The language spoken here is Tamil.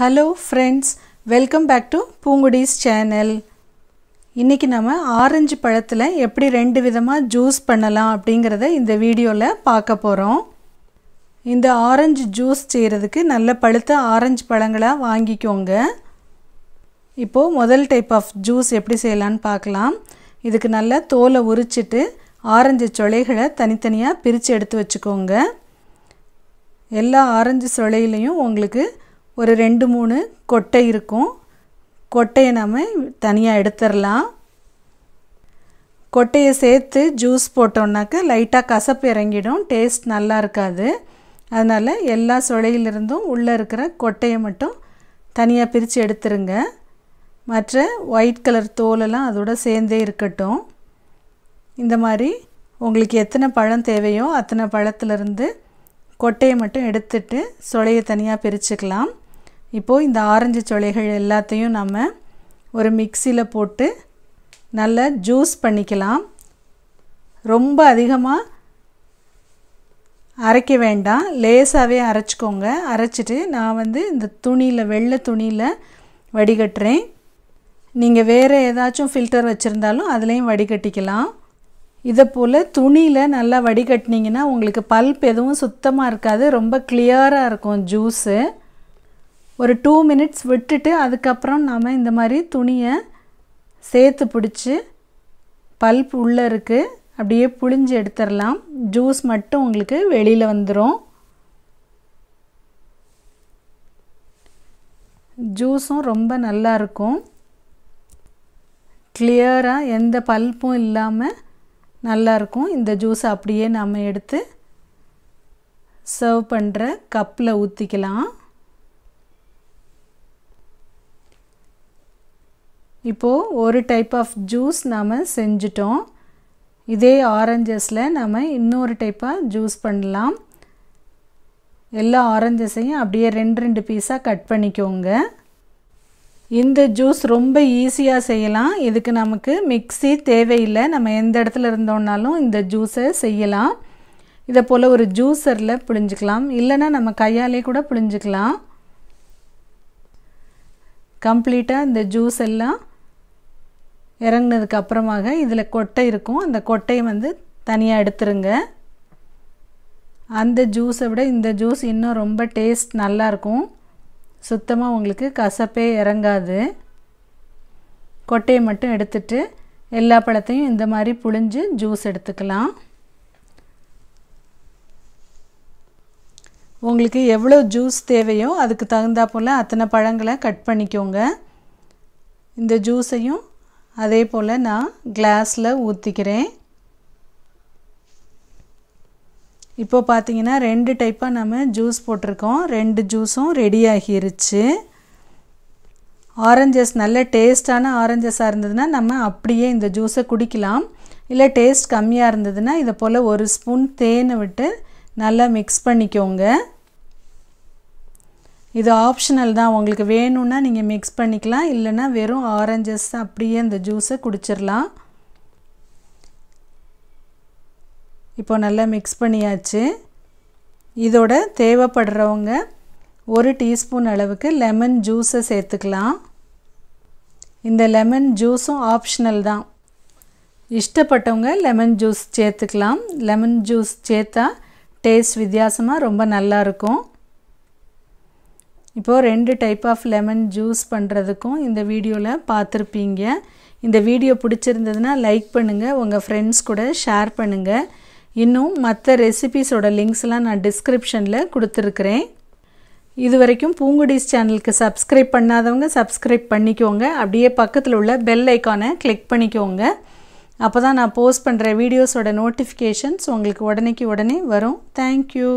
hello friends welcome back to Poongudis channel இன்றைக்கி நம்ம ஆரஞ்சு பழத்தில் எப்படி ரெண்டு விதமாக ஜூஸ் பண்ணலாம் அப்படிங்கிறத இந்த வீடியோவில் பார்க்க போகிறோம் இந்த ஆரஞ்சு ஜூஸ் செய்கிறதுக்கு நல்ல பழுத்த ஆரஞ்சு பழங்களாக வாங்கிக்கோங்க இப்போது முதல் டைப் ஆஃப் ஜூஸ் எப்படி செய்யலான்னு பார்க்கலாம் இதுக்கு நல்லா தோலை உரிச்சிட்டு ஆரஞ்சு சொலைகளை தனித்தனியாக பிரித்து எடுத்து வச்சுக்கோங்க எல்லா ஆரஞ்சு சொலையிலையும் உங்களுக்கு ஒரு ரெண்டு மூணு கொட்டை இருக்கும் கொட்டையை நம்ம தனியாக எடுத்துடலாம் கொட்டையை சேர்த்து ஜூஸ் போட்டோம்னாக்க லைட்டாக கசப்பு இறங்கிடும் டேஸ்ட் நல்லா இருக்காது அதனால் எல்லா சுளையிலிருந்தும் உள்ளே இருக்கிற கொட்டையை மட்டும் தனியாக பிரித்து எடுத்துருங்க மற்ற ஒயிட் கலர் தோலெல்லாம் அதோட சேர்ந்தே இருக்கட்டும் இந்த மாதிரி உங்களுக்கு எத்தனை பழம் தேவையோ அத்தனை பழத்துலேருந்து கொட்டையை மட்டும் எடுத்துட்டு சுளையை தனியாக பிரிச்சுக்கலாம் இப்போது இந்த ஆரஞ்சு சொலைகள் எல்லாத்தையும் நம்ம ஒரு மிக்சியில் போட்டு நல்லா ஜூஸ் பண்ணிக்கலாம் ரொம்ப அதிகமாக அரைக்க வேண்டாம் லேசாகவே அரைச்சிக்கோங்க அரைச்சிட்டு நான் வந்து இந்த துணியில் வெள்ளை துணியில் வடிகட்டுறேன் நீங்கள் வேறு ஏதாச்சும் ஃபில்டர் வச்சுருந்தாலும் அதுலேயும் வடிகட்டிக்கலாம் இதை போல் துணியில் நல்லா வடிகட்டினீங்கன்னா உங்களுக்கு பல்ப் எதுவும் சுத்தமாக இருக்காது ரொம்ப கிளியராக இருக்கும் ஜூஸு ஒரு டூ மினிட்ஸ் விட்டுட்டு அதுக்கப்புறம் நாம் இந்த மாதிரி துணியை சேர்த்து பிடிச்சி பல்ப் உள்ளே இருக்குது அப்படியே புழிஞ்சு எடுத்துடலாம் ஜூஸ் மட்டும் உங்களுக்கு வெளியில் வந்துடும் ஜூஸும் ரொம்ப நல்லாயிருக்கும் கிளியராக எந்த பல்ப்பும் இல்லாமல் நல்லாயிருக்கும் இந்த ஜூஸை அப்படியே நாம் எடுத்து சர்வ் பண்ணுற கப்பில் ஊற்றிக்கலாம் இப்போது ஒரு டைப் ஆஃப் ஜூஸ் நாம் செஞ்சிட்டோம் இதே ஆரஞ்சஸில் நம்ம இன்னொரு டைப்பாக ஜூஸ் பண்ணலாம் எல்லா ஆரஞ்சஸையும் அப்படியே ரெண்டு ரெண்டு பீஸாக கட் பண்ணிக்கோங்க இந்த ஜூஸ் ரொம்ப ஈஸியாக செய்யலாம் இதுக்கு நமக்கு மிக்சி தேவையில்லை நம்ம எந்த இடத்துல இருந்தோம்னாலும் இந்த ஜூஸை செய்யலாம் இதை போல் ஒரு ஜூஸரில் புழிஞ்சிக்கலாம் இல்லைன்னா நம்ம கையாலே கூட புழிஞ்சிக்கலாம் கம்ப்ளீட்டாக இந்த ஜூஸ் எல்லாம் இறங்கினதுக்கு அப்புறமாக இதில் கொட்டை இருக்கும் அந்த கொட்டையை வந்து தனியாக எடுத்துருங்க அந்த ஜூஸை விட இந்த ஜூஸ் இன்னும் ரொம்ப டேஸ்ட் நல்லாயிருக்கும் சுத்தமாக உங்களுக்கு கசப்பே இறங்காது கொட்டையை மட்டும் எடுத்துட்டு எல்லா பழத்தையும் இந்த மாதிரி புழிஞ்சு ஜூஸ் எடுத்துக்கலாம் உங்களுக்கு எவ்வளோ ஜூஸ் தேவையோ அதுக்கு தகுந்தா போல் அத்தனை பழங்களை கட் பண்ணிக்கோங்க இந்த ஜூஸையும் அதே போல் நான் கிளாஸில் ஊற்றிக்கிறேன் இப்போ பார்த்தீங்கன்னா ரெண்டு டைப்பாக நம்ம ஜூஸ் போட்டிருக்கோம் ரெண்டு ஜூஸும் ரெடி ஆகிருச்சு ஆரஞ்சஸ் நல்ல டேஸ்டான ஆரஞ்சஸாக இருந்ததுன்னா நம்ம அப்படியே இந்த ஜூஸை குடிக்கலாம் இல்லை டேஸ்ட் கம்மியாக இருந்ததுன்னா இதை போல் ஒரு ஸ்பூன் தேனை விட்டு நல்லா மிக்ஸ் பண்ணிக்கோங்க இது ஆப்ஷனல் தான் உங்களுக்கு வேணும்னா நீங்கள் மிக்ஸ் பண்ணிக்கலாம் இல்லைனா வெறும் ஆரஞ்சஸ் அப்படியே இந்த ஜூஸை குடிச்சிடலாம் இப்போ நல்லா மிக்ஸ் பண்ணியாச்சு இதோட தேவைப்படுறவங்க ஒரு டீஸ்பூன் அளவுக்கு லெமன் ஜூஸை சேர்த்துக்கலாம் இந்த லெமன் ஜூஸும் ஆப்ஷனல் தான் இஷ்டப்பட்டவங்க லெமன் ஜூஸ் சேர்த்துக்கலாம் லெமன் ஜூஸ் சேர்த்தா டேஸ்ட் வித்தியாசமாக ரொம்ப நல்லாயிருக்கும் இப்போது ரெண்டு டைப் ஆஃப் லெமன் ஜூஸ் பண்ணுறதுக்கும் இந்த வீடியோவில் பார்த்துருப்பீங்க இந்த வீடியோ பிடிச்சிருந்ததுன்னா லைக் பண்ணுங்கள் உங்கள் ஃப்ரெண்ட்ஸ் கூட ஷேர் பண்ணுங்கள் இன்னும் மற்ற ரெசிபீஸோட லிங்க்ஸ்லாம் நான் டிஸ்கிரிப்ஷனில் கொடுத்துருக்குறேன் இது வரைக்கும் பூங்குடிஸ் சேனலுக்கு சப்ஸ்கிரைப் பண்ணாதவங்க சப்ஸ்கிரைப் பண்ணிக்கோங்க அப்படியே பக்கத்தில் உள்ள பெல் ஐக்கானை கிளிக் பண்ணிக்கோங்க அப்போ தான் நான் போஸ்ட் பண்ணுற வீடியோஸோட நோட்டிஃபிகேஷன்ஸ் உங்களுக்கு உடனேக்கு உடனே வரும் தேங்க்யூ